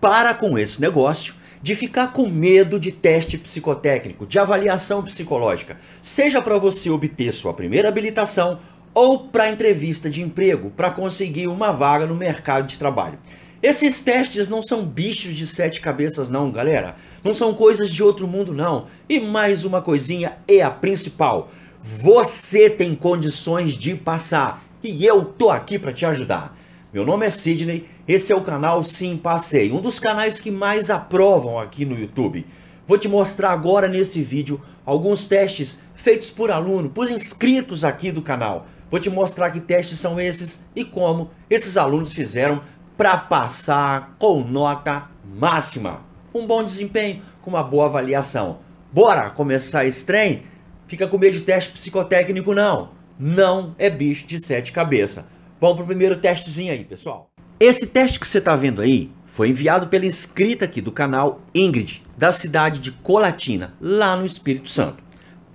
para com esse negócio de ficar com medo de teste psicotécnico, de avaliação psicológica, seja para você obter sua primeira habilitação ou para entrevista de emprego, para conseguir uma vaga no mercado de trabalho. Esses testes não são bichos de sete cabeças não, galera. Não são coisas de outro mundo não. E mais uma coisinha é a principal. Você tem condições de passar e eu tô aqui para te ajudar. Meu nome é Sidney esse é o canal Sim Passei, um dos canais que mais aprovam aqui no YouTube. Vou te mostrar agora nesse vídeo alguns testes feitos por aluno, por inscritos aqui do canal. Vou te mostrar que testes são esses e como esses alunos fizeram para passar com nota máxima. Um bom desempenho, com uma boa avaliação. Bora começar esse trem? Fica com medo de teste psicotécnico não. Não é bicho de sete cabeças. Vamos para o primeiro testezinho aí, pessoal. Esse teste que você está vendo aí foi enviado pela inscrita aqui do canal Ingrid, da cidade de Colatina, lá no Espírito Santo.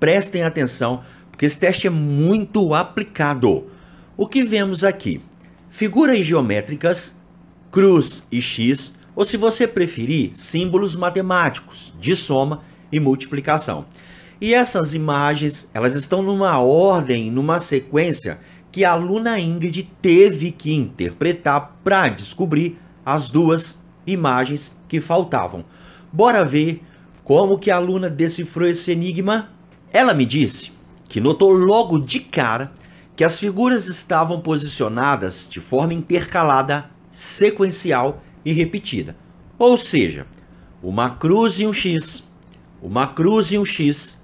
Prestem atenção, porque esse teste é muito aplicado. O que vemos aqui? Figuras geométricas, cruz e X, ou se você preferir, símbolos matemáticos de soma e multiplicação. E essas imagens, elas estão numa ordem, numa sequência que a aluna Ingrid teve que interpretar para descobrir as duas imagens que faltavam. Bora ver como que a aluna decifrou esse enigma? Ela me disse que notou logo de cara que as figuras estavam posicionadas de forma intercalada, sequencial e repetida. Ou seja, uma cruz e um X, uma cruz e um X,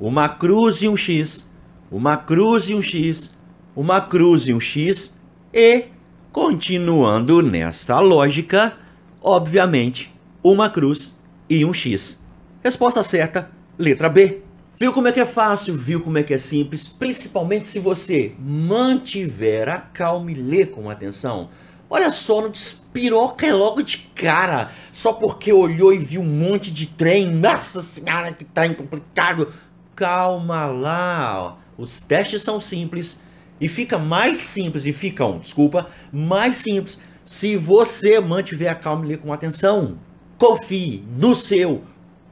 uma cruz e um X, uma cruz e um X, uma cruz e um X, e, continuando nesta lógica, obviamente, uma cruz e um X. Resposta certa, letra B. Viu como é que é fácil, viu como é que é simples, principalmente se você mantiver a calma e ler com atenção. Olha só, não despiroca logo de cara, só porque olhou e viu um monte de trem. Nossa senhora, que tá complicado. Calma lá, ó. os testes são simples e fica mais simples, e um, desculpa, mais simples se você mantiver a calma e ler com atenção. Confie no seu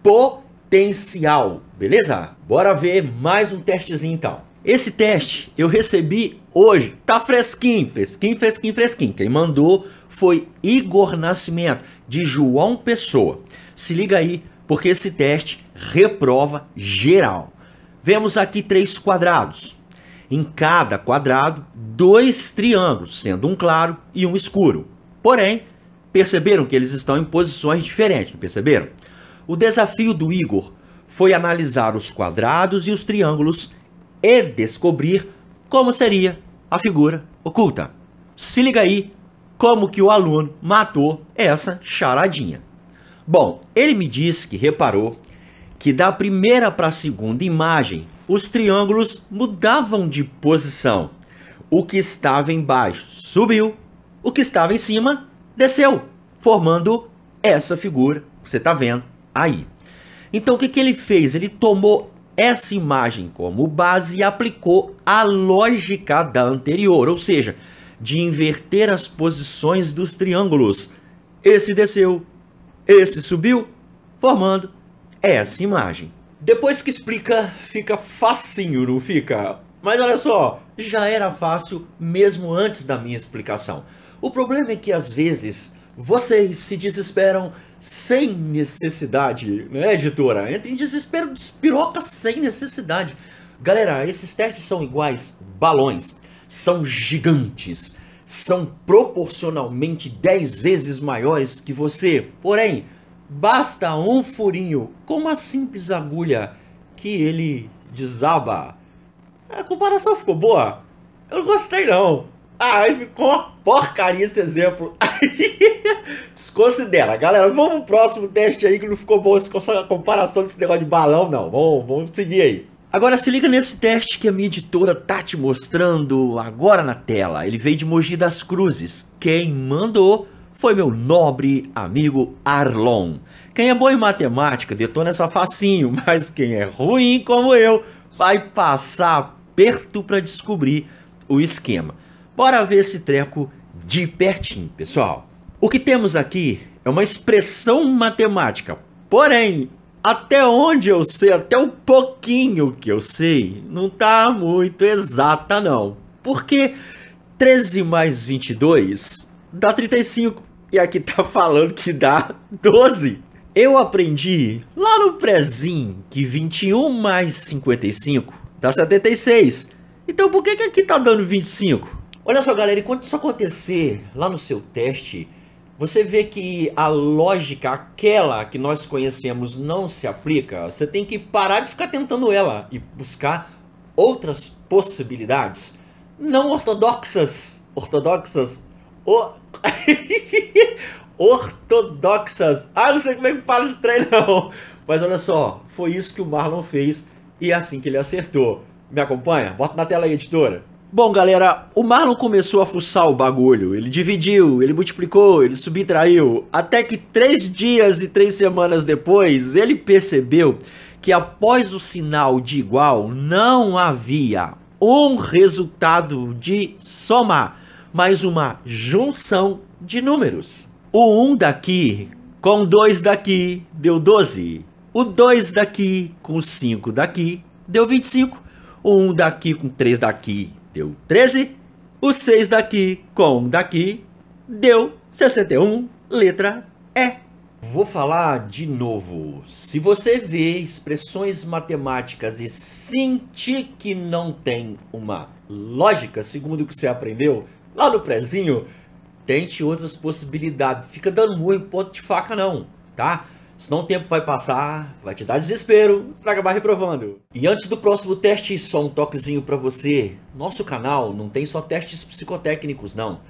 potencial, beleza? Bora ver mais um testezinho então. Esse teste eu recebi hoje, tá fresquinho, fresquinho, fresquinho, fresquinho. Quem mandou foi Igor Nascimento, de João Pessoa. Se liga aí, porque esse teste reprova geral. Vemos aqui três quadrados em cada quadrado dois triângulos, sendo um claro e um escuro. Porém, perceberam que eles estão em posições diferentes, não perceberam? O desafio do Igor foi analisar os quadrados e os triângulos e descobrir como seria a figura oculta. Se liga aí como que o aluno matou essa charadinha. Bom, ele me disse que reparou que da primeira para a segunda imagem os triângulos mudavam de posição. O que estava embaixo subiu, o que estava em cima desceu, formando essa figura que você está vendo aí. Então o que, que ele fez? Ele tomou essa imagem como base e aplicou a lógica da anterior, ou seja, de inverter as posições dos triângulos. Esse desceu, esse subiu, formando essa imagem. Depois que explica, fica facinho, não fica? Mas olha só, já era fácil mesmo antes da minha explicação. O problema é que às vezes vocês se desesperam sem necessidade, né, editora? Entra em desespero, despiroca sem necessidade. Galera, esses testes são iguais balões. São gigantes. São proporcionalmente 10 vezes maiores que você. Porém, Basta um furinho com uma simples agulha que ele desaba. A comparação ficou boa? Eu não gostei não. ai ficou uma porcaria esse exemplo. desconsidera. Galera, vamos pro próximo teste aí que não ficou bom essa comparação desse negócio de balão não. Vamos, vamos seguir aí. Agora se liga nesse teste que a minha editora tá te mostrando agora na tela. Ele veio de Mogi das Cruzes. Quem mandou foi meu nobre amigo Arlon. Quem é bom em matemática detona essa facinho, mas quem é ruim como eu vai passar perto para descobrir o esquema. Bora ver esse treco de pertinho, pessoal. O que temos aqui é uma expressão matemática, porém, até onde eu sei, até o pouquinho que eu sei, não está muito exata não. Porque 13 mais 22 dá 35. E aqui tá falando que dá 12. Eu aprendi lá no prezinho que 21 mais 55 dá 76. Então por que, que aqui tá dando 25? Olha só, galera, enquanto isso acontecer lá no seu teste, você vê que a lógica, aquela que nós conhecemos, não se aplica. Você tem que parar de ficar tentando ela e buscar outras possibilidades não ortodoxas. Ortodoxas o... Ortodoxas. Ah, não sei como é que fala esse trem, não. Mas olha só, foi isso que o Marlon fez e é assim que ele acertou. Me acompanha? Bota na tela aí, editora. Bom, galera, o Marlon começou a fuçar o bagulho. Ele dividiu, ele multiplicou, ele subtraiu. Até que três dias e três semanas depois, ele percebeu que após o sinal de igual, não havia um resultado de soma mas uma junção de números. O 1 um daqui com 2 daqui deu 12. O 2 daqui com 5 daqui deu 25. O 1 um daqui com 3 daqui deu 13. O 6 daqui com 1 daqui deu 61, letra E. Vou falar de novo. Se você vê expressões matemáticas e sentir que não tem uma lógica, segundo o que você aprendeu, Lá no prezinho, tente outras possibilidades. Fica dando murro em ponto de faca não, tá? Senão o tempo vai passar, vai te dar desespero, você vai acabar reprovando. E antes do próximo teste, só um toquezinho para você. Nosso canal não tem só testes psicotécnicos, não.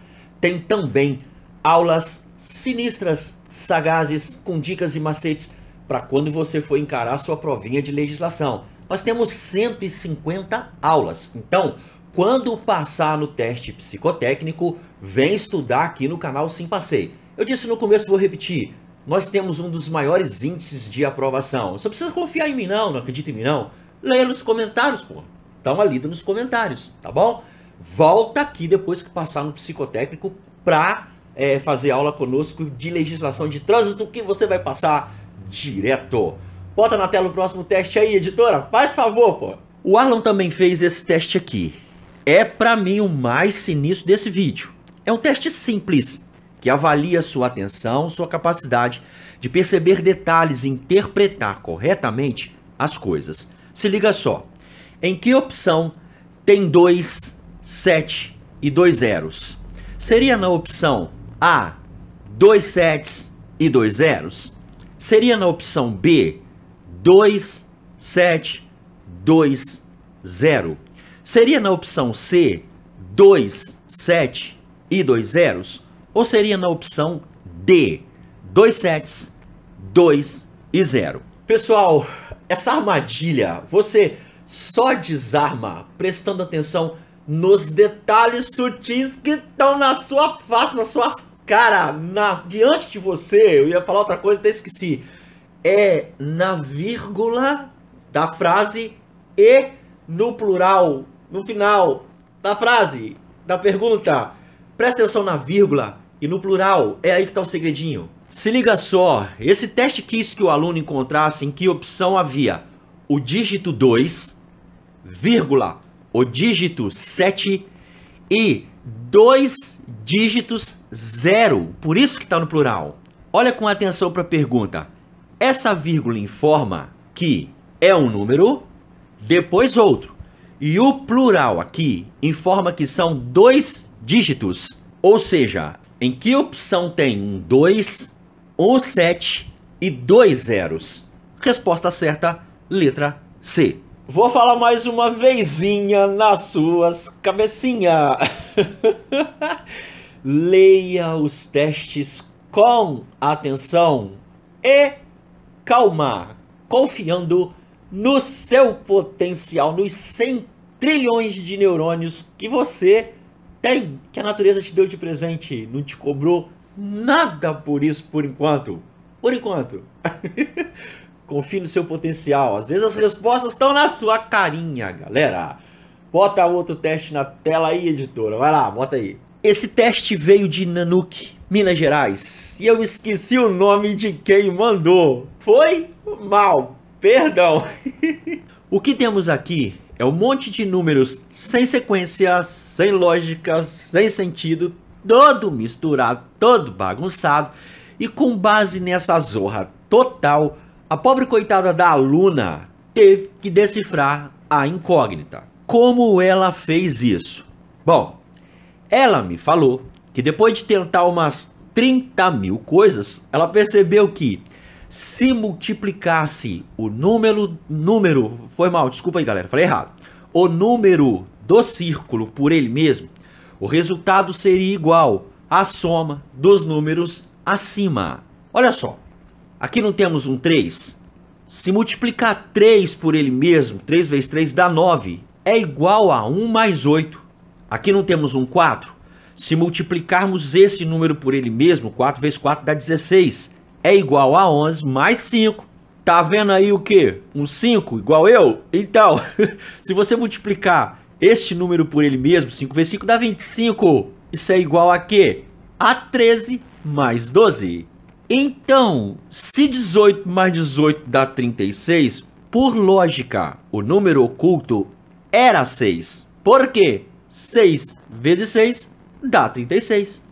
Tem também aulas sinistras, sagazes, com dicas e macetes para quando você for encarar sua provinha de legislação. Nós temos 150 aulas. Então, quando passar no teste psicotécnico, vem estudar aqui no canal Sim Passei. Eu disse no começo, vou repetir, nós temos um dos maiores índices de aprovação. Você precisa confiar em mim não, não acredita em mim não. Leia nos comentários, pô. Dá uma lida nos comentários, tá bom? Volta aqui depois que passar no psicotécnico pra é, fazer aula conosco de legislação de trânsito que você vai passar direto. Bota na tela o próximo teste aí, editora. Faz favor, pô. O Alan também fez esse teste aqui é para mim o mais sinistro desse vídeo. É um teste simples que avalia sua atenção, sua capacidade de perceber detalhes e interpretar corretamente as coisas. Se liga só. Em que opção tem dois sete e dois zeros? Seria na opção A, dois sets e dois zeros? Seria na opção B, dois sete dois zero? Seria na opção C 2, 7 e 2 zeros? Ou seria na opção D 2 sets, 2 e 0? Pessoal, essa armadilha você só desarma prestando atenção nos detalhes sutis que estão na sua face, nas suas caras, na, diante de você. Eu ia falar outra coisa, até esqueci. É na vírgula da frase e no plural no final da frase, da pergunta. Presta atenção na vírgula e no plural. É aí que está o segredinho. Se liga só, esse teste quis que o aluno encontrasse em que opção havia o dígito 2, vírgula, o dígito 7 e dois dígitos zero. Por isso que está no plural. Olha com atenção para a pergunta. Essa vírgula informa que é um número, depois outro. E o plural aqui informa que são dois dígitos, ou seja, em que opção tem um 2, um 7 e dois zeros? Resposta certa, letra C. Vou falar mais uma vezinha nas suas cabecinhas. Leia os testes com atenção e calma, confiando no seu potencial, nos 100 trilhões de neurônios que você tem, que a natureza te deu de presente, não te cobrou nada por isso por enquanto. Por enquanto. Confie no seu potencial. Às vezes as respostas estão na sua carinha, galera. Bota outro teste na tela aí, editora. Vai lá, bota aí. Esse teste veio de Nanuque, Minas Gerais. E eu esqueci o nome de quem mandou. Foi mal, perdão. o que temos aqui é um monte de números sem sequência, sem lógica, sem sentido, todo misturado, todo bagunçado. E com base nessa zorra total, a pobre coitada da aluna teve que decifrar a incógnita. Como ela fez isso? Bom, ela me falou que depois de tentar umas 30 mil coisas, ela percebeu que se multiplicasse o número número, foi mal, desculpa aí galera, falei errado. O número do círculo por ele mesmo, o resultado seria igual à soma dos números acima. Olha só. Aqui não temos um 3. Se multiplicar 3 por ele mesmo, 3 vezes 3 dá 9. É igual a 1 mais 8. Aqui não temos um 4. Se multiplicarmos esse número por ele mesmo, 4 vezes 4 dá 16 é igual a 11 mais 5. Tá vendo aí o que? Um 5 igual eu? Então, se você multiplicar este número por ele mesmo, 5 vezes 5 dá 25. Isso é igual a quê? A 13 mais 12. Então, se 18 mais 18 dá 36, por lógica, o número oculto era 6. Por quê? 6 vezes 6 dá 36.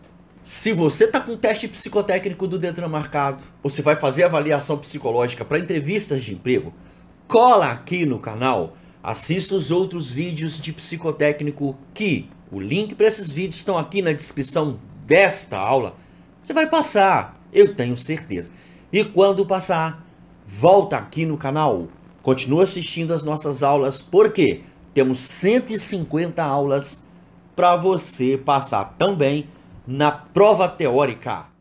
Se você tá com teste psicotécnico do Detran marcado, ou se vai fazer avaliação psicológica para entrevistas de emprego, cola aqui no canal, assista os outros vídeos de psicotécnico que o link para esses vídeos estão aqui na descrição desta aula. Você vai passar, eu tenho certeza. E quando passar, volta aqui no canal, continua assistindo as nossas aulas, porque temos 150 aulas para você passar também na prova teórica.